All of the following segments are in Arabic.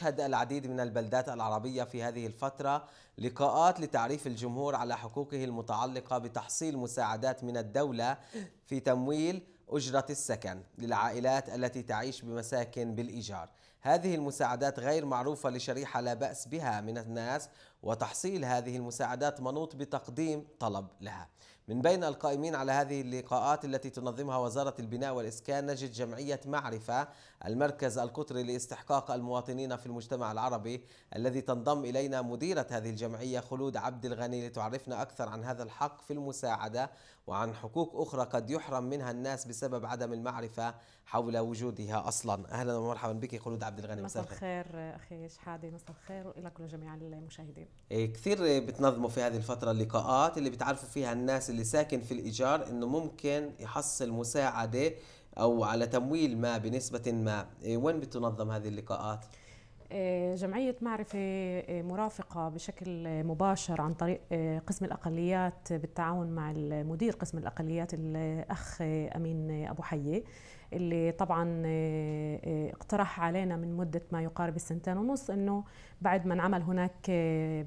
تشهد العديد من البلدات العربية في هذه الفترة لقاءات لتعريف الجمهور على حقوقه المتعلقة بتحصيل مساعدات من الدولة في تمويل أجرة السكن للعائلات التي تعيش بمساكن بالإيجار هذه المساعدات غير معروفة لشريحة لا بأس بها من الناس وتحصيل هذه المساعدات منوط بتقديم طلب لها من بين القائمين على هذه اللقاءات التي تنظمها وزارة البناء والإسكان نجد جمعية معرفة المركز القطري لاستحقاق المواطنين في المجتمع العربي الذي تنضم إلينا مديرة هذه الجمعية خلود عبد الغني لتعرفنا أكثر عن هذا الحق في المساعدة وعن حقوق أخرى قد يحرم منها الناس بسبب عدم المعرفة حول وجودها اصلا اهلا ومرحبا بك خلود عبد الغني مساء الخير اخي شحاده مساء الخير والك ولجميع المشاهدين إيه، كثير بتنظموا في هذه الفتره اللقاءات اللي بتعرفوا فيها الناس اللي ساكن في الايجار انه ممكن يحصل مساعده او على تمويل ما بنسبه ما إيه، وين بتنظم هذه اللقاءات آه، جمعية معرفة آه، مرافقة بشكل مباشر عن طريق آه، قسم الأقليات بالتعاون مع المدير قسم الأقليات الأخ أمين أبو حية اللي طبعا اقترح علينا من مدة ما يقارب السنتين ونص أنه بعد ما انعمل هناك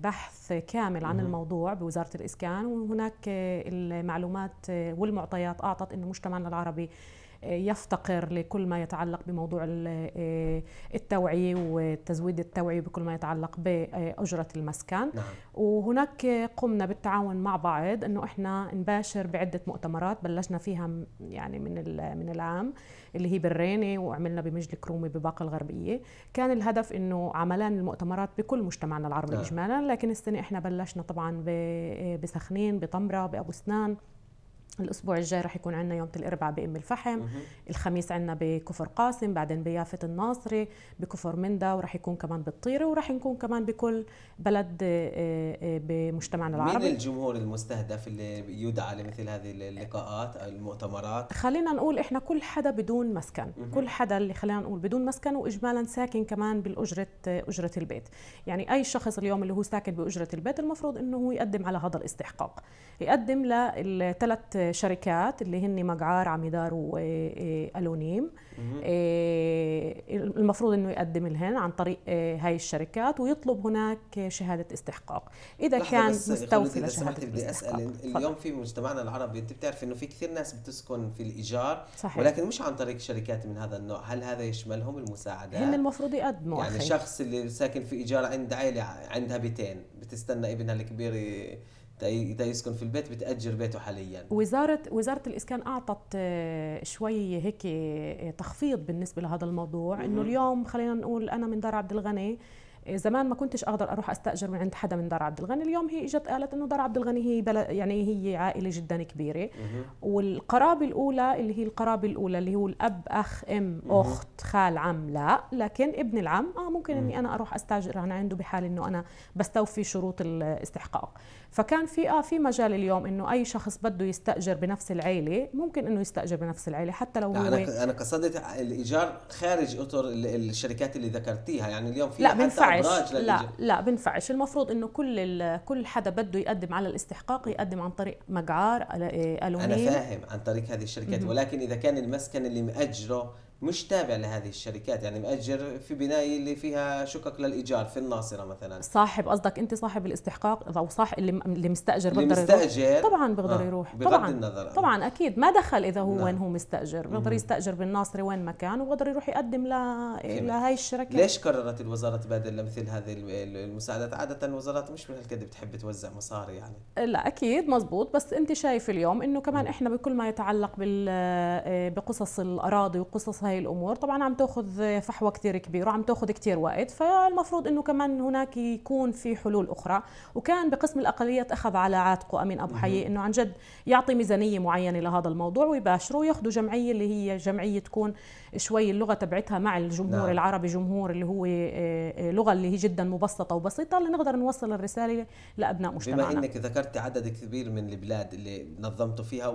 بحث كامل عن الموضوع بوزارة الإسكان وهناك المعلومات والمعطيات أعطت أنه مجتمعنا العربي يفتقر لكل ما يتعلق بموضوع آه، التوعية وتزويد التوعية بكل ما يتعلق بأجرة المسكن نعم. وهناك قمنا بالتعاون مع بعض أنه إحنا نباشر بعدة مؤتمرات بلشنا فيها يعني من من العام اللي هي بالرينة وعملنا بمجلة كرومي بباقة الغربية كان الهدف أنه عملان المؤتمرات بكل مجتمعنا العربي نعم. إجمالا لكن السنة إحنا بلشنا طبعا آه، بسخنين بطمرة بأبو سنان الاسبوع الجاي رح يكون عندنا يوم الاربعاء بام الفحم مه. الخميس عندنا بكفر قاسم بعدين بيافه الناصري بكفر مندا ورح يكون كمان بالطيره ورح نكون كمان بكل بلد آه، آه، آه، بمجتمعنا العربي مين الجمهور المستهدف اللي يدعى لمثل هذه اللقاءات او المؤتمرات خلينا نقول احنا كل حدا بدون مسكن مه. كل حدا اللي خلينا نقول بدون مسكن واجمالا ساكن كمان بالاجره اجره البيت يعني اي شخص اليوم اللي هو ساكن باجره البيت المفروض انه هو يقدم على هذا الاستحقاق يقدم للثلاث شركات اللي هن مقعار عميدار والونيم آه، آه، آه، المفروض انه يقدم لهن عن طريق هاي الشركات ويطلب هناك شهاده استحقاق اذا كان مستوفي لشهاده بدي اسال اليوم في مجتمعنا العربي انت بتعرف انه في كثير ناس بتسكن في الايجار صحيح. ولكن مش عن طريق شركات من هذا النوع هل هذا يشملهم المساعدات هن المفروض يقدموا يعني أخي. شخص اللي ساكن في ايجار عند عائله عندها بيتين بتستنى ابنها الكبير تا يسكن في البيت بتأجر بيته حاليا وزارة وزارة الإسكان أعطت آه، شوي هيك آه، تخفيض بالنسبة لهذا الموضوع إنه اليوم خلينا نقول أنا من دار عبد الغني زمان ما كنتش اقدر اروح استاجر من عند حدا من دار عبد الغني اليوم هي اجت قالت انه دار عبد الغني هي بلد يعني هي عائله جدا كبيره والقرابه الاولى اللي هي القرابه الاولى اللي هو الاب اخ ام اخت خال عم لا لكن ابن العم اه ممكن اني انا اروح استاجر انا عنده بحال انه انا بستوفي شروط الاستحقاق فكان في اه في مجال اليوم انه اي شخص بده يستاجر بنفس العيله ممكن انه يستاجر بنفس العيله حتى لو هو انا انا قصدت الايجار خارج اطر الشركات اللي ذكرتيها يعني اليوم في لا حتى بنفعش لا لا بنفعش المفروض انه كل كل حدا بده يقدم على الاستحقاق يقدم عن طريق مجعار الومنيوم آه، انا فاهم عن طريق هذه الشركات ولكن اذا كان المسكن اللي ماجره مش تابع لهذه الشركات يعني مأجر في بناية اللي فيها شقق للإيجار في الناصرة مثلا صاحب قصدك أنت صاحب الاستحقاق أو صاحب اللي, اللي مستأجر اللي بقدر مستأجر يروح. طبعا بقدر آه. يروح بغض طبعا النظر طبعا أكيد ما دخل إذا هو نعم. وين هو مستأجر بقدر يستأجر بالناصرة وين ما كان وبقدر يروح يقدم ل... لهي الشركات ليش قررت الوزارة تبادل لمثل هذه المساعدات عادة الوزارات مش من هالقد بتحب توزع مصاري يعني لا أكيد مزبوط بس أنت شايف اليوم أنه كمان إحنا بكل ما يتعلق بال... آه، بقصص الأراضي وقصص هاي هاي الامور طبعا عم تاخذ فحوى كثير كبيره وعم تاخذ كثير وقت فالمفروض انه كمان هناك يكون في حلول اخرى وكان بقسم الاقليات اخذ على عاتقه امين ابو حيي انه عن جد يعطي ميزانيه معينه لهذا الموضوع ويباشره وياخذوا جمعيه اللي هي جمعيه تكون شوي اللغه تبعتها مع الجمهور نعم. العربي جمهور اللي هو آه، آه، لغه اللي هي جدا مبسطه وبسيطه لنقدر نوصل الرساله لابناء مجتمعنا بما انك ذكرت عدد كبير من البلاد اللي نظمتوا فيها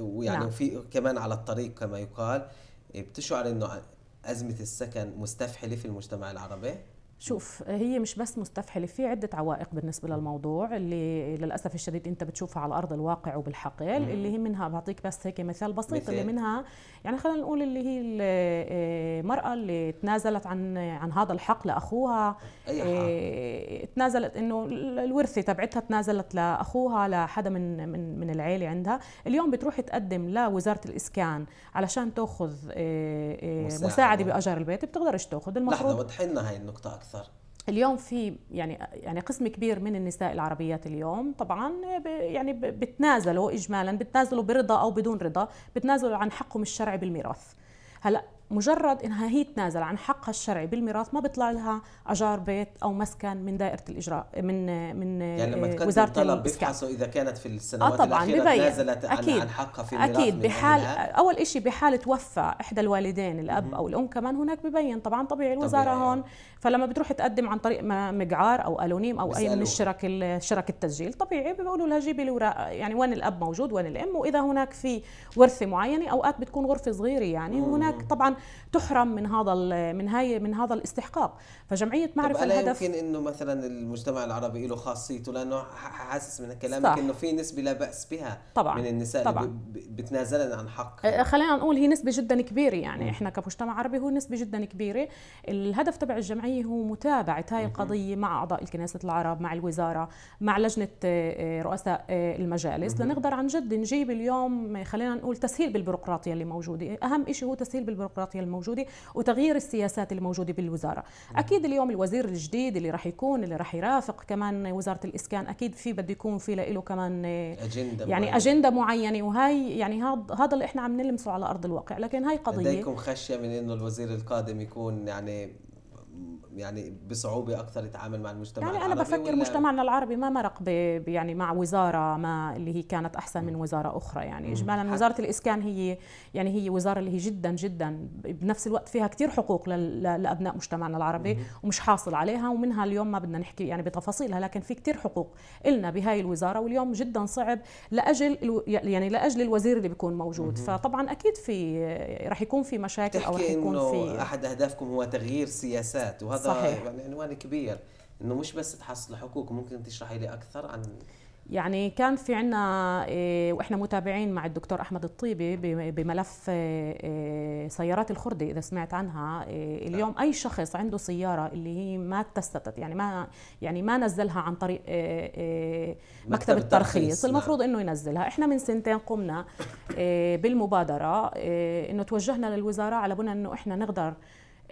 ويعني نعم. وفي كمان على الطريق كما يقال بتشعر انه ازمه السكن مستفحله في المجتمع العربي؟ شوف هي مش بس مستفحله في عده عوائق بالنسبه للموضوع اللي للاسف الشديد انت بتشوفها على ارض الواقع وبالحقل مم. اللي هي منها بعطيك بس هيك مثال بسيط مثال. اللي منها يعني خلينا نقول اللي هي المراه آه، اللي تنازلت عن عن هذا الحق لاخوها إيه تنازلت انه الورثه تبعتها تنازلت لاخوها لحدا من من من العيله عندها اليوم بتروح تقدم لوزاره الاسكان علشان تاخذ آه، مساعده بأجر البيت بتقدرش تاخذ المفروض لحظه وضحي لنا هاي النقطه أكثر. اكثر اليوم في يعني يعني قسم كبير من النساء العربيات اليوم طبعا يعني بتنازلوا اجمالا بتنازلوا برضا او بدون رضا بتنازلوا عن حقهم الشرعي بالميراث هلا مجرد انها هي تنازل عن حقها الشرعي بالميراث ما بيطلع لها اجار بيت او مسكن من دائره الاجراء من من يعني لما تقدم وزاره طلب بيفحصوا اذا كانت في السنوات آه طبعا الاخيره ببين. تنازلت أكيد. عن حقها في الميراث اكيد بحال اول شيء بحال توفى احدى الوالدين الاب م- او الام كمان هناك ببين طبعا طبيعي الوزاره طبيعي. آه. هون فلما بتروح تقدم عن طريق مقعار او الونيم او اي من الشرك شرك التسجيل طبيعي بيقولوا لها جيبي الاوراق يعني وين الاب موجود وين الام واذا هناك في ورثه معينه اوقات بتكون غرفه صغيره يعني م- هناك طبعا تحرم من هذا من هاي من هذا الاستحقاق فجمعيه معرفه طب الهدف يمكن انه مثلا المجتمع العربي له خاصيته لانه حاسس من كلامك صح. انه في نسبه لا باس بها طبعا من النساء طبعا. اللي بتنازلن عن حق أه، أه، خلينا نقول هي نسبه جدا كبيره يعني م. احنا كمجتمع عربي هو نسبه جدا كبيره الهدف تبع الجمعيه هو متابعه هاي القضيه مع اعضاء الكنيسه العرب مع الوزاره مع لجنه أه، رؤساء المجالس لنقدر عن جد نجيب اليوم خلينا نقول تسهيل بالبيروقراطيه اللي موجوده اهم شيء هو تسهيل بالبيروقراطيه البيروقراطيه الموجوده وتغيير السياسات الموجوده بالوزاره اكيد اليوم الوزير الجديد اللي راح يكون اللي راح يرافق كمان وزاره الاسكان اكيد في بده يكون في له كمان أجندة يعني معينة. اجنده معينه وهي يعني هذا هذا اللي احنا عم نلمسه على ارض الواقع لكن هاي قضيه لديكم خشيه من انه الوزير القادم يكون يعني يعني بصعوبه اكثر يتعامل مع المجتمع يعني انا بفكر مجتمعنا العربي ما مرق يعني مع وزاره ما اللي هي كانت احسن من وزاره اخرى يعني اجمالا وزاره الاسكان هي يعني هي وزاره اللي هي جدا جدا بنفس الوقت فيها كثير حقوق لابناء مجتمعنا العربي مم. ومش حاصل عليها ومنها اليوم ما بدنا نحكي يعني بتفاصيلها لكن في كثير حقوق إلنا بهاي الوزاره واليوم جدا صعب لاجل يعني لاجل الوزير اللي بيكون موجود مم. فطبعا اكيد في رح يكون في مشاكل او راح يكون في احد اهدافكم هو تغيير سياسات الذات وهذا صحيح. يعني عنوان كبير انه مش بس تحصل حقوق ممكن تشرحي لي اكثر عن يعني كان في عنا آه، واحنا متابعين مع الدكتور احمد الطيبي بملف آه، آه، سيارات الخردة اذا سمعت عنها اليوم نعم. اي شخص عنده سياره اللي هي ما تستت يعني ما يعني ما نزلها عن طريق مكتب الترخيص نعم. المفروض انه ينزلها احنا من سنتين قمنا بالمبادره انه توجهنا للوزاره على بنا انه احنا نقدر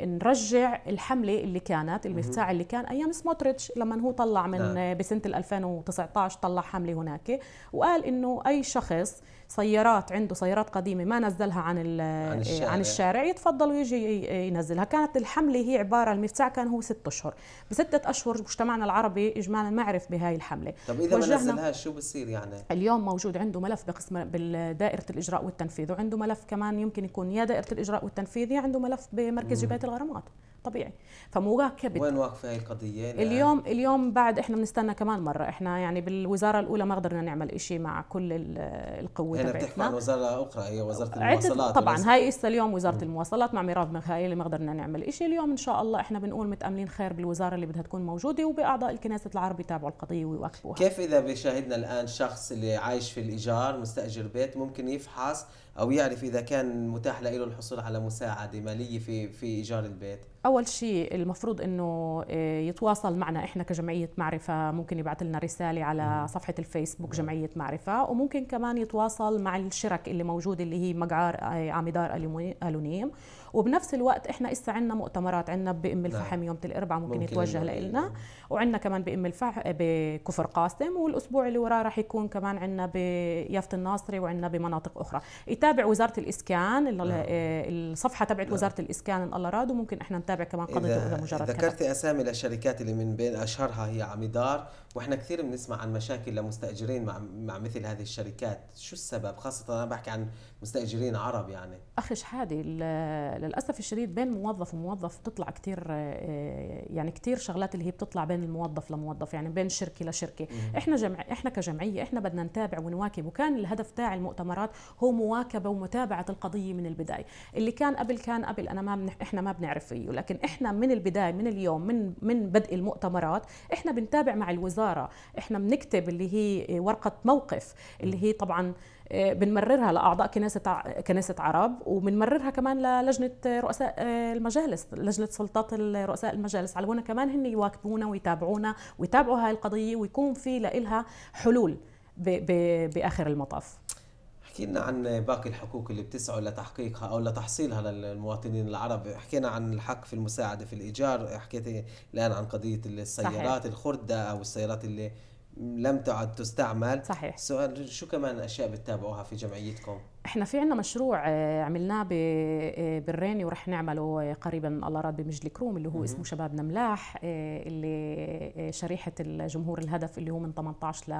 نرجع الحمله اللي كانت المفتاح اللي كان ايام سموتريتش لما هو طلع من آه. بسنه 2019 طلع حمله هناك وقال انه اي شخص سيارات عنده سيارات قديمه ما نزلها عن عن آه، الشارع, عن الشارع يتفضل ويجي ينزلها كانت الحمله هي عباره المفتاح كان هو ست اشهر بستة اشهر مجتمعنا العربي اجمالا ما عرف بهاي الحمله طب اذا ما نزلها شو بصير يعني اليوم موجود عنده ملف بقسم بالدائرة الاجراء والتنفيذ وعنده ملف كمان يمكن يكون يا دائره الاجراء والتنفيذ يا عنده ملف بمركز جبهه الغرامات طبيعي فمواكبه وين واقفه هي القضيه الآن؟ اليوم اليوم بعد احنا بنستنى كمان مره احنا يعني بالوزاره الاولى ما قدرنا نعمل شيء مع كل القوه يعني تبعتنا بتحكي عن وزاره اخرى هي وزاره المواصلات طبعا وليس... هاي لسه اليوم وزاره م. المواصلات مع ميراب مخايل ما قدرنا نعمل شيء اليوم ان شاء الله احنا بنقول متاملين خير بالوزاره اللي بدها تكون موجوده وباعضاء الكنيسه العرب يتابعوا القضيه ويواكبوها كيف اذا بيشاهدنا الان شخص اللي عايش في الايجار مستاجر بيت ممكن يفحص او يعرف اذا كان متاح له الحصول على مساعده ماليه في في ايجار البيت اول شيء المفروض انه آه، يتواصل معنا احنا كجمعيه معرفه ممكن يبعث لنا رساله على صفحه الفيسبوك جمعيه معرفه وممكن كمان يتواصل مع الشرك اللي موجود اللي هي مقعار عمدار آه، الونيم وبنفس الوقت احنا اسا عندنا مؤتمرات عندنا بام نعم. الفحم يوم الاربعاء ممكن, ممكن يتوجه لنا وعندنا كمان بام الفحم بكفر قاسم والاسبوع اللي وراه راح يكون كمان عندنا بيافت الناصري وعندنا بمناطق اخرى يتابع وزاره الاسكان نعم. الصفحه تبعت نعم. وزاره الاسكان ان الله راد وممكن احنا نتابع كمان قضيه اذا مجرد ذكرت اسامي للشركات اللي من بين اشهرها هي عمدار واحنا كثير بنسمع عن مشاكل لمستاجرين مع مع مثل هذه الشركات شو السبب خاصه انا بحكي عن مستاجرين عرب يعني اخي شحاده للاسف الشديد بين موظف وموظف بتطلع كثير آه، يعني كثير شغلات اللي هي بتطلع بين الموظف لموظف يعني بين شركه لشركه مم. احنا جمع احنا كجمعيه احنا بدنا نتابع ونواكب وكان الهدف تاع المؤتمرات هو مواكبه ومتابعه القضيه من البدايه اللي كان قبل كان قبل انا ما بنح... احنا ما بنعرف فيه لكن احنا من البدايه من اليوم من من بدء المؤتمرات احنا بنتابع مع الوزاره احنا بنكتب اللي هي ورقه موقف اللي هي طبعا آه، بنمررها لاعضاء كنيسه كنيسه عرب وبنمررها كمان للجنه رؤساء آه، المجالس لجنه سلطات رؤساء المجالس على كمان هن يواكبونا ويتابعونا ويتابعوا هاي القضيه ويكون في لها حلول باخر المطاف حكينا عن باقي الحقوق اللي بتسعوا لتحقيقها او لتحصيلها للمواطنين العرب حكينا عن الحق في المساعده في الايجار حكيت الان عن قضيه السيارات صحيح. الخرده او السيارات اللي لم تعد تستعمل صحيح سؤال شو كمان اشياء بتتابعوها في جمعيتكم احنا في عنا مشروع آه، عملناه آه، بالريني ورح نعمله آه، قريبا الله راد بمجلي كروم اللي هو مم. اسمه شبابنا ملاح اللي شريحه الجمهور الهدف اللي هو من 18 ل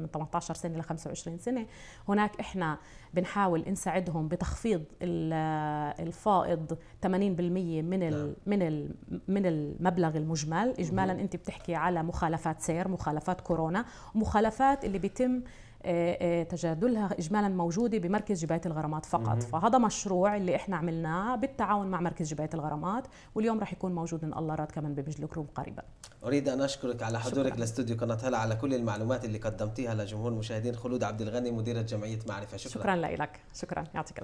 من 18 سنه ل 25 سنه هناك احنا بنحاول نساعدهم بتخفيض الفائض 80% من ال نعم. من من المبلغ المجمل اجمالا انت بتحكي على مخالفات سير مخالفات كورونا مخالفات اللي بيتم آه، آه، تجادلها اجمالا موجوده بمركز جبايه الغرامات فقط فهذا مشروع اللي احنا عملناه بالتعاون مع مركز جبايه الغرامات واليوم راح يكون موجود ان الله راد كمان بمجلو كروم قريبا اريد ان اشكرك على حضورك لاستوديو قناه هلا على كل المعلومات اللي قدمتيها لجمهور المشاهدين خلود عبد الغني مديره جمعيه معرفه شكرا شكرا لك شكرا يعطيك